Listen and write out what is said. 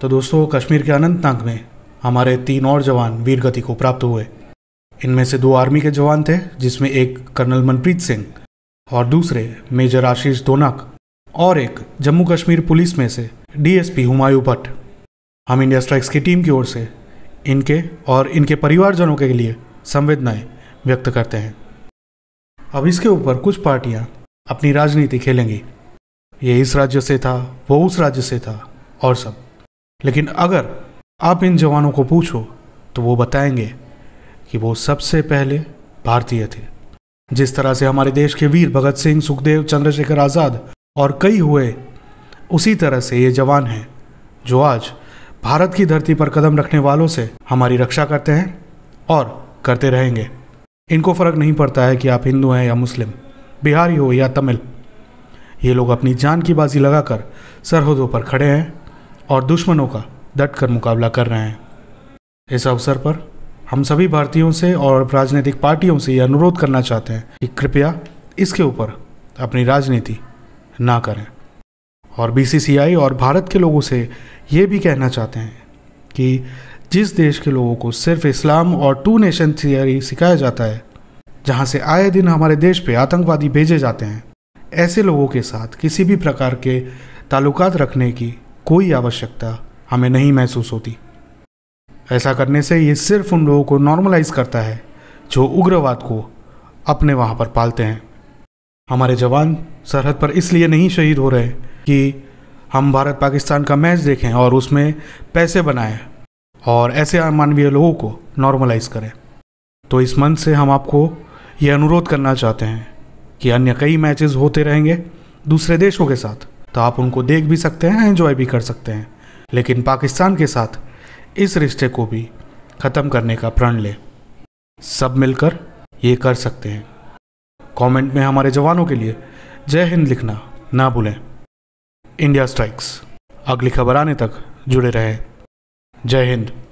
तो दोस्तों कश्मीर के अनंतनाग में हमारे तीन और जवान वीर गति को प्राप्त हुए इनमें से दो आर्मी के जवान थे जिसमें एक कर्नल मनप्रीत सिंह और दूसरे मेजर आशीष दोनक और एक जम्मू कश्मीर पुलिस में से डीएसपी हुमायूं भट्ट हम इंडिया स्ट्राइक्स की टीम की ओर से इनके और इनके परिवारजनों के लिए संवेदनाएं व्यक्त करते हैं अब इसके ऊपर कुछ पार्टियां अपनी राजनीति खेलेंगी ये इस राज्य से था वो उस राज्य से था और सब लेकिन अगर आप इन जवानों को पूछो तो वो बताएंगे कि वो सबसे पहले भारतीय थे जिस तरह से हमारे देश के वीर भगत सिंह सुखदेव चंद्रशेखर आज़ाद और कई हुए उसी तरह से ये जवान हैं जो आज भारत की धरती पर कदम रखने वालों से हमारी रक्षा करते हैं और करते रहेंगे इनको फ़र्क नहीं पड़ता है कि आप हिंदू हैं या मुस्लिम बिहारी हो या तमिल ये लोग अपनी जान की बाजी लगाकर सरहदों पर खड़े हैं और दुश्मनों का डट कर मुकाबला कर रहे हैं इस अवसर पर हम सभी भारतीयों से और राजनीतिक पार्टियों से यह अनुरोध करना चाहते हैं कि कृपया इसके ऊपर अपनी राजनीति ना करें और बीसीसीआई और भारत के लोगों से ये भी कहना चाहते हैं कि जिस देश के लोगों को सिर्फ इस्लाम और टू नेशन थियरी सिखाया जाता है जहाँ से आए दिन हमारे देश पे आतंकवादी भेजे जाते हैं ऐसे लोगों के साथ किसी भी प्रकार के ताल्लुकात रखने की कोई आवश्यकता हमें नहीं महसूस होती ऐसा करने से ये सिर्फ उन लोगों को नॉर्मलाइज करता है जो उग्रवाद को अपने वहाँ पर पालते हैं हमारे जवान सरहद पर इसलिए नहीं शहीद हो रहे कि हम भारत पाकिस्तान का मैच देखें और उसमें पैसे बनाएं और ऐसे अमानवीय लोगों को नॉर्मलाइज करें तो इस मंच से हम आपको ये अनुरोध करना चाहते हैं कि अन्य कई मैचेस होते रहेंगे दूसरे देशों के साथ तो आप उनको देख भी सकते हैं एंजॉय भी कर सकते हैं लेकिन पाकिस्तान के साथ इस रिश्ते को भी ख़त्म करने का प्रण ले सब मिलकर ये कर सकते हैं कमेंट में हमारे जवानों के लिए जय हिंद लिखना ना भूलें इंडिया स्ट्राइक्स अगली खबर आने तक जुड़े रहें जय हिंद